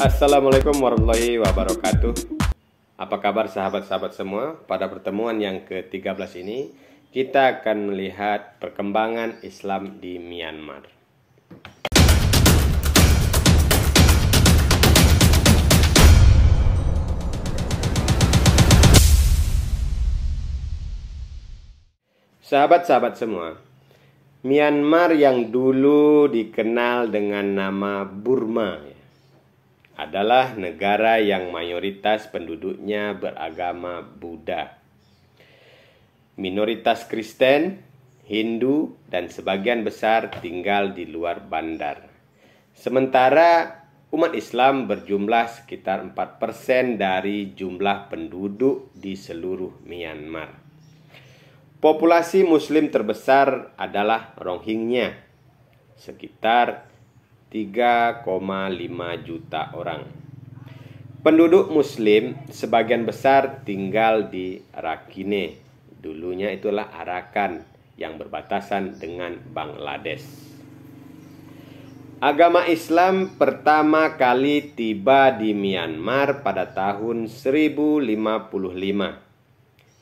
Assalamualaikum warahmatullahi wabarakatuh Apa kabar sahabat-sahabat semua? Pada pertemuan yang ke-13 ini Kita akan melihat perkembangan Islam di Myanmar Sahabat-sahabat semua, Myanmar yang dulu dikenal dengan nama Burma ya, adalah negara yang mayoritas penduduknya beragama Buddha. Minoritas Kristen, Hindu, dan sebagian besar tinggal di luar bandar. Sementara umat Islam berjumlah sekitar 4% dari jumlah penduduk di seluruh Myanmar. Populasi muslim terbesar adalah Rohingya, sekitar 3,5 juta orang. Penduduk muslim sebagian besar tinggal di Rakhine. Dulunya itulah Arakan yang berbatasan dengan Bangladesh. Agama Islam pertama kali tiba di Myanmar pada tahun 1055.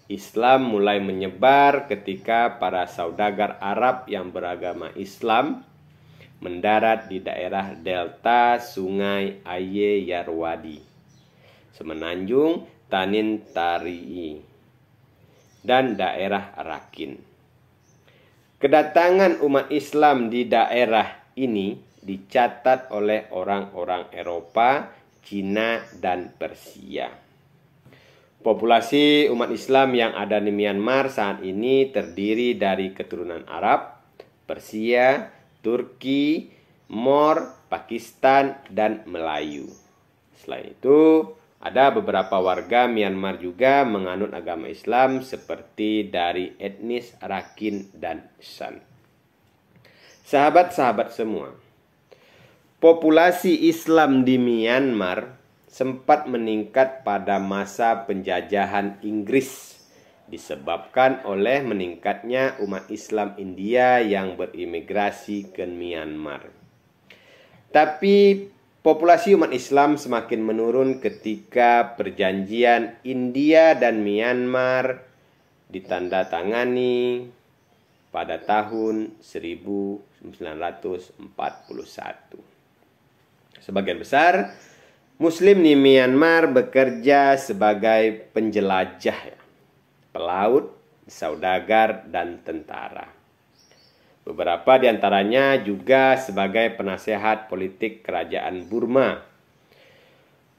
Islam mulai menyebar ketika para saudagar Arab yang beragama Islam mendarat di daerah delta sungai Aye Yarwadi, Semenanjung Tanin Tarii, dan daerah Rakin. Kedatangan umat Islam di daerah ini dicatat oleh orang-orang Eropa, Cina, dan Persia. Populasi umat Islam yang ada di Myanmar saat ini terdiri dari keturunan Arab, Persia, Turki, Mor, Pakistan, dan Melayu. Selain itu, ada beberapa warga Myanmar juga menganut agama Islam seperti dari etnis Rakin dan Shan. Sahabat-sahabat semua, populasi Islam di Myanmar sempat meningkat pada masa penjajahan Inggris disebabkan oleh meningkatnya umat Islam India yang berimigrasi ke Myanmar. Tapi populasi umat Islam semakin menurun ketika perjanjian India dan Myanmar ditandatangani pada tahun 1941. Sebagian besar Muslim di Myanmar bekerja sebagai penjelajah pelaut, saudagar, dan tentara. Beberapa di antaranya juga sebagai penasehat politik kerajaan Burma.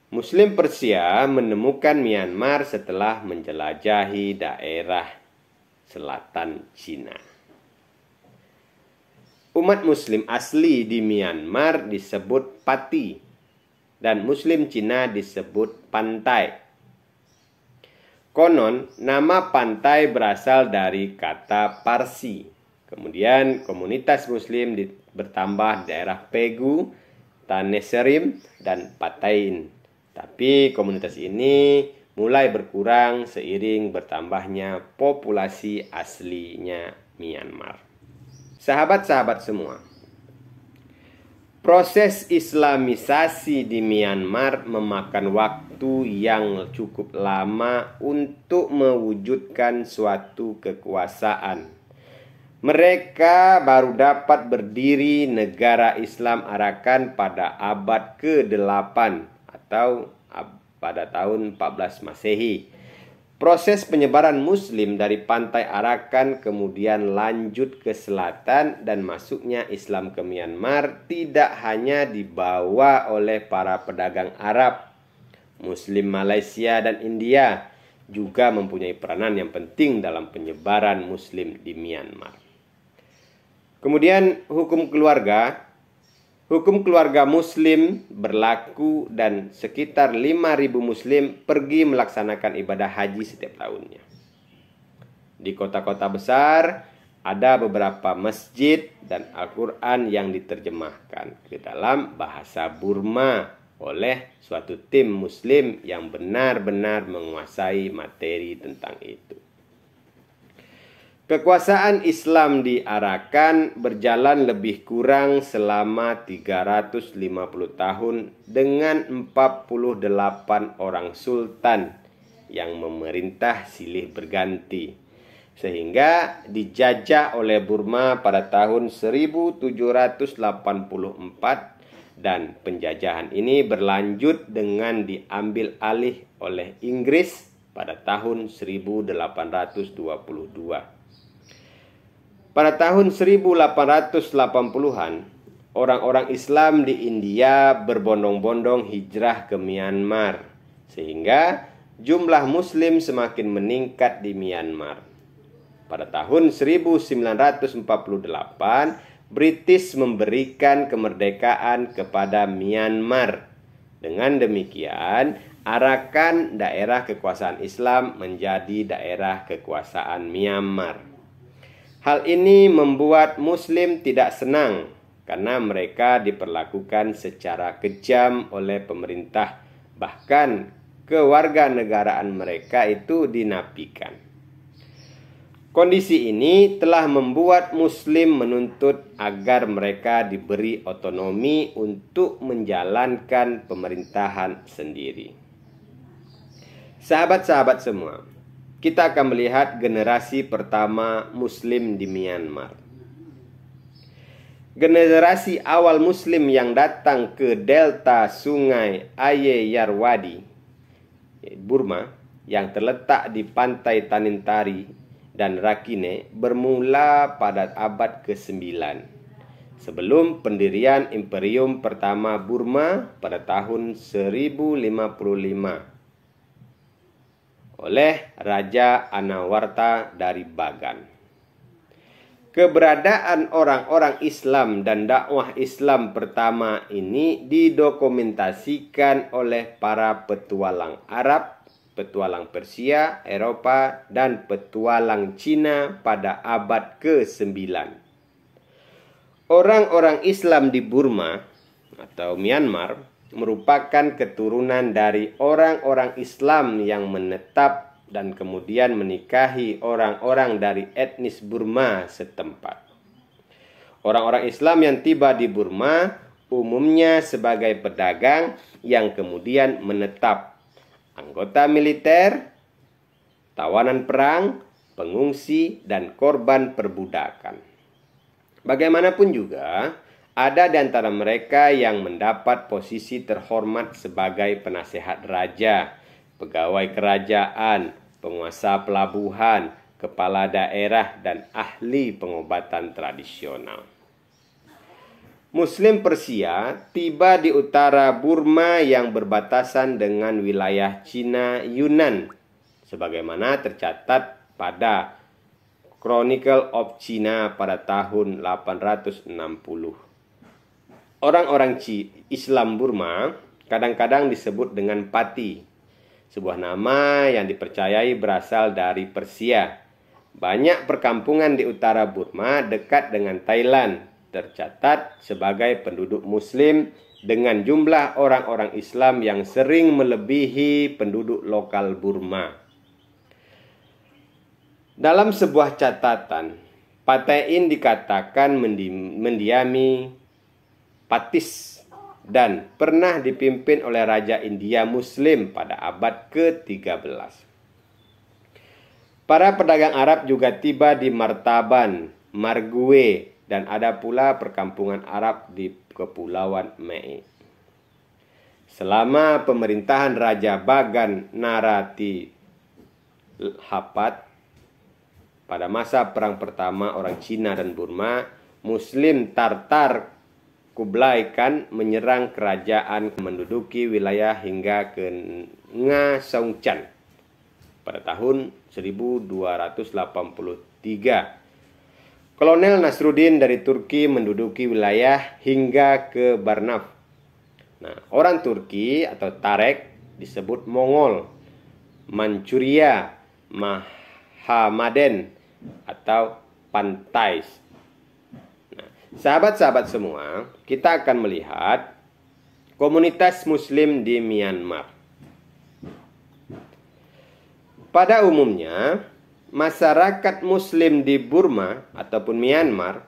Muslim Persia menemukan Myanmar setelah menjelajahi daerah selatan Cina. Umat Muslim asli di Myanmar disebut Pati dan Muslim Cina disebut Pantai. Konon, nama pantai berasal dari kata Parsi. Kemudian komunitas muslim bertambah di daerah Pegu, Taneserim, dan Patain. Tapi komunitas ini mulai berkurang seiring bertambahnya populasi aslinya Myanmar. Sahabat-sahabat semua, Proses Islamisasi di Myanmar memakan waktu yang cukup lama untuk mewujudkan suatu kekuasaan. Mereka baru dapat berdiri negara Islam Arakan pada abad ke-8 atau pada tahun 14 Masehi. Proses penyebaran Muslim dari pantai Arakan kemudian lanjut ke selatan dan masuknya Islam ke Myanmar tidak hanya dibawa oleh para pedagang Arab, Muslim Malaysia dan India juga mempunyai peranan yang penting dalam penyebaran Muslim di Myanmar. Kemudian hukum keluarga Hukum keluarga muslim berlaku dan sekitar 5000 muslim pergi melaksanakan ibadah haji setiap tahunnya. Di kota-kota besar ada beberapa masjid dan Al-Qur'an yang diterjemahkan ke dalam bahasa Burma oleh suatu tim muslim yang benar-benar menguasai materi tentang itu. Kekuasaan Islam di Arakan berjalan lebih kurang selama 350 tahun dengan 48 orang sultan yang memerintah silih berganti. Sehingga dijajah oleh Burma pada tahun 1784 dan penjajahan ini berlanjut dengan diambil alih oleh Inggris pada tahun 1822. Pada tahun 1880-an, orang-orang Islam di India berbondong-bondong hijrah ke Myanmar, sehingga jumlah Muslim semakin meningkat di Myanmar. Pada tahun 1948, British memberikan kemerdekaan kepada Myanmar. Dengan demikian, arahkan daerah kekuasaan Islam menjadi daerah kekuasaan Myanmar. Hal ini membuat Muslim tidak senang karena mereka diperlakukan secara kejam oleh pemerintah, bahkan kewarganegaraan mereka itu dinapikan. Kondisi ini telah membuat Muslim menuntut agar mereka diberi otonomi untuk menjalankan pemerintahan sendiri. Sahabat-sahabat semua, kita akan melihat generasi pertama Muslim di Myanmar. Generasi awal Muslim yang datang ke delta sungai Aye Yarwadi, eh, Burma, yang terletak di pantai Tanintari dan Rakine bermula pada abad ke-9 sebelum pendirian imperium pertama Burma pada tahun 1055 oleh Raja Anawarta dari Bagan. Keberadaan orang-orang Islam dan dakwah Islam pertama ini didokumentasikan oleh para petualang Arab, petualang Persia, Eropa, dan petualang Cina pada abad ke-9. Orang-orang Islam di Burma atau Myanmar merupakan keturunan dari orang-orang Islam yang menetap dan kemudian menikahi orang-orang dari etnis Burma setempat. Orang-orang Islam yang tiba di Burma umumnya sebagai pedagang yang kemudian menetap anggota militer, tawanan perang, pengungsi, dan korban perbudakan. Bagaimanapun juga, ada di antara mereka yang mendapat posisi terhormat sebagai penasehat raja, pegawai kerajaan, penguasa pelabuhan, kepala daerah, dan ahli pengobatan tradisional. Muslim Persia tiba di utara Burma yang berbatasan dengan wilayah Cina Yunan, sebagaimana tercatat pada Chronicle of China pada tahun 860. Orang-orang Islam Burma kadang-kadang disebut dengan Pati, sebuah nama yang dipercayai berasal dari Persia. Banyak perkampungan di utara Burma dekat dengan Thailand tercatat sebagai penduduk Muslim dengan jumlah orang-orang Islam yang sering melebihi penduduk lokal Burma. Dalam sebuah catatan, Patein dikatakan mendiami Patis dan pernah dipimpin oleh Raja India Muslim pada abad ke-13. Para pedagang Arab juga tiba di Martaban, Margue, dan ada pula perkampungan Arab di Kepulauan Mei. Selama pemerintahan Raja Bagan Narati Hapat, pada masa perang pertama orang Cina dan Burma, Muslim Tartar Kublai Khan menyerang kerajaan menduduki wilayah hingga ke Nga Songchan pada tahun 1283. Kolonel Nasruddin dari Turki menduduki wilayah hingga ke Barnaf. Nah, orang Turki atau Tarek disebut Mongol, Manchuria, Mahamaden atau Pantais Sahabat-sahabat semua, kita akan melihat komunitas muslim di Myanmar. Pada umumnya, masyarakat muslim di Burma ataupun Myanmar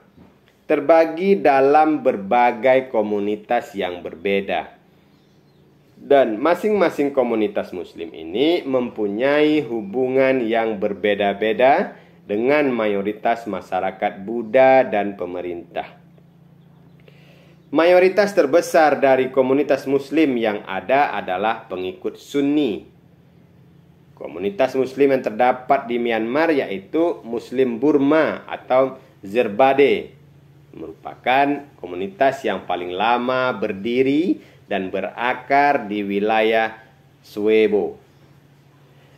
terbagi dalam berbagai komunitas yang berbeda. Dan masing-masing komunitas muslim ini mempunyai hubungan yang berbeda-beda dengan mayoritas masyarakat Buddha dan pemerintah. Mayoritas terbesar dari komunitas Muslim yang ada adalah pengikut Sunni. Komunitas Muslim yang terdapat di Myanmar yaitu Muslim Burma atau Zerbade, merupakan komunitas yang paling lama berdiri dan berakar di wilayah Swebo.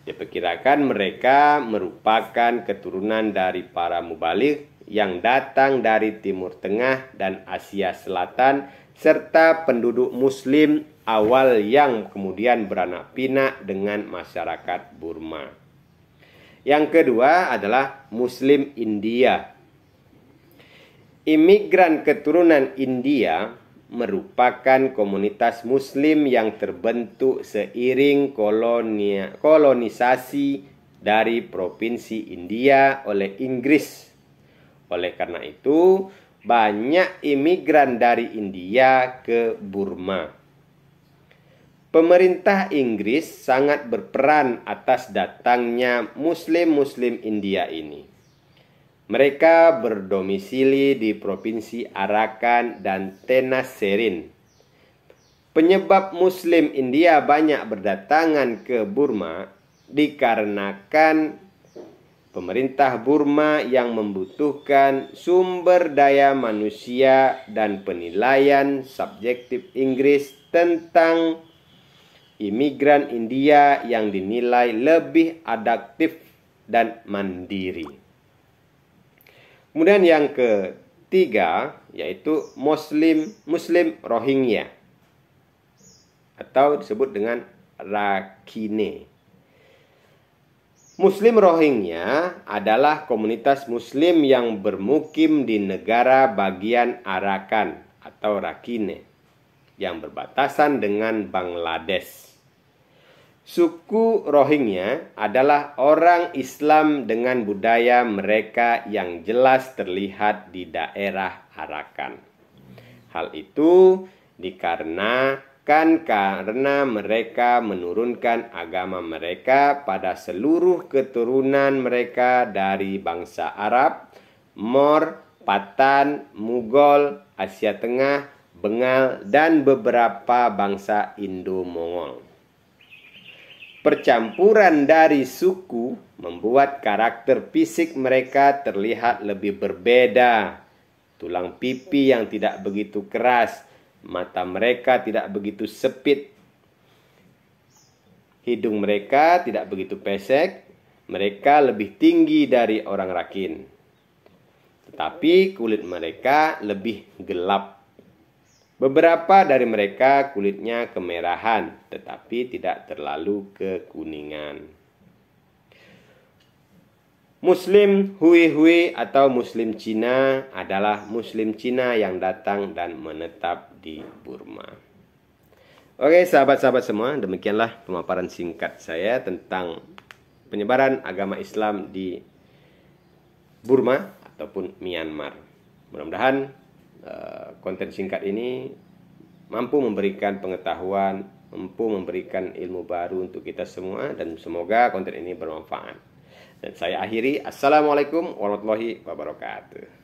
Diperkirakan mereka merupakan keturunan dari para mubalik yang datang dari Timur Tengah dan Asia Selatan serta penduduk muslim awal yang kemudian beranak pinak dengan masyarakat Burma. Yang kedua adalah muslim India. Imigran keturunan India merupakan komunitas muslim yang terbentuk seiring kolonia, kolonisasi dari provinsi India oleh Inggris. Oleh karena itu, banyak imigran dari India ke Burma. Pemerintah Inggris sangat berperan atas datangnya muslim-muslim India ini. Mereka berdomisili di provinsi Arakan dan Tenaserin. Penyebab Muslim India banyak berdatangan ke Burma dikarenakan pemerintah Burma yang membutuhkan sumber daya manusia dan penilaian subjektif Inggris tentang imigran India yang dinilai lebih adaptif dan mandiri. Kemudian yang ketiga yaitu Muslim Muslim Rohingya atau disebut dengan Rakine. Muslim Rohingya adalah komunitas Muslim yang bermukim di negara bagian Arakan atau Rakine yang berbatasan dengan Bangladesh. Suku Rohingya adalah orang Islam dengan budaya mereka yang jelas terlihat di daerah Arakan. Hal itu dikarenakan karena mereka menurunkan agama mereka pada seluruh keturunan mereka dari bangsa Arab, Mor, Patan, Mughal, Asia Tengah, Bengal, dan beberapa bangsa Indo-Mongol. Percampuran dari suku membuat karakter fisik mereka terlihat lebih berbeda. Tulang pipi yang tidak begitu keras, mata mereka tidak begitu sepit, hidung mereka tidak begitu pesek, mereka lebih tinggi dari orang rakin. Tetapi kulit mereka lebih gelap Beberapa dari mereka kulitnya kemerahan, tetapi tidak terlalu kekuningan. Muslim Hui-Hui atau Muslim Cina adalah Muslim Cina yang datang dan menetap di Burma. Oke, sahabat-sahabat semua, demikianlah pemaparan singkat saya tentang penyebaran agama Islam di Burma ataupun Myanmar. Mudah-mudahan Eh, konten singkat ini mampu memberikan pengetahuan, mampu memberikan ilmu baru untuk kita semua dan semoga konten ini bermanfaat. Dan saya akhiri, Assalamualaikum warahmatullahi wabarakatuh.